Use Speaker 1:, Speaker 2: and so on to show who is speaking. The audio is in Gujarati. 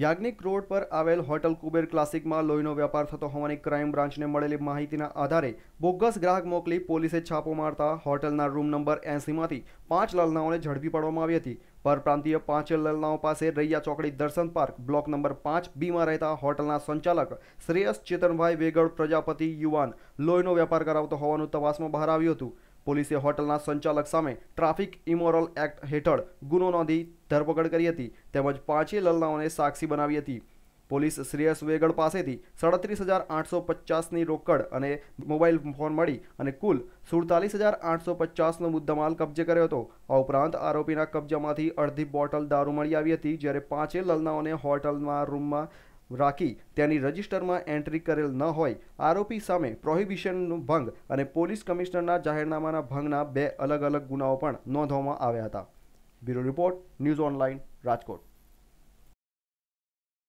Speaker 1: યાજ્ઞિક રોડ પર આવેલ હોટલ કુબેર ક્લાસિકમાં લોહીનો વેપાર થતો હોવાની ક્રાઇમ બ્રાન્ચને મળેલી માહિતીના આધારે બોગસ ગ્રાહક મોકલી પોલીસે છાપો મારતા હોટલના રૂમ નંબર એંસીમાંથી પાંચ લલનાઓને ઝડપી પાડવામાં આવી હતી પરપ્રાંતીય પાંચ લલનાઓ પાસે રૈયા ચોકડી દર્શન પાર્ક બ્લોક નંબર પાંચ બીમાં રહેતા હોટલના સંચાલક શ્રેયસ ચેતનભાઈ વેગળ પ્રજાપતિ યુવાન લોહીનો વ્યાપાર કરાવતો હોવાનું તપાસમાં બહાર આવ્યું હતું પોલીસે હોટલના સંચાલક સામે ટ્રાફિક ઇમોરલ એક્ટ હેઠળ ગુનો નોંધી ધરપકડ કરી હતી તેમજ પાંચે લલનાઓને સાક્ષી બનાવી હતી પોલીસ શ્રેયસ વેગડ પાસેથી સાડત્રીસ હજાર આઠસો પચાસની રોકડ અને મોબાઈલ ફોન મળી અને કુલ સુડતાલીસ હજાર આઠસો પચાસનો મુદ્દામાલ કબજે કર્યો હતો આ ઉપરાંત આરોપીના કબજામાંથી અડધી બોટલ દારૂ મળી આવી હતી જ્યારે પાંચે લલનાઓને હોટલમાં રૂમમાં રાખી તેની રજિસ્ટરમાં એન્ટ્રી કરેલ ન હોય આરોપી સામે પ્રોહિબિશનનો ભંગ અને પોલીસ કમિશનરના જાહેરનામાના ભંગના બે અલગ અલગ ગુનાઓ પણ નોંધવામાં આવ્યા હતા bureau report news online Rajkot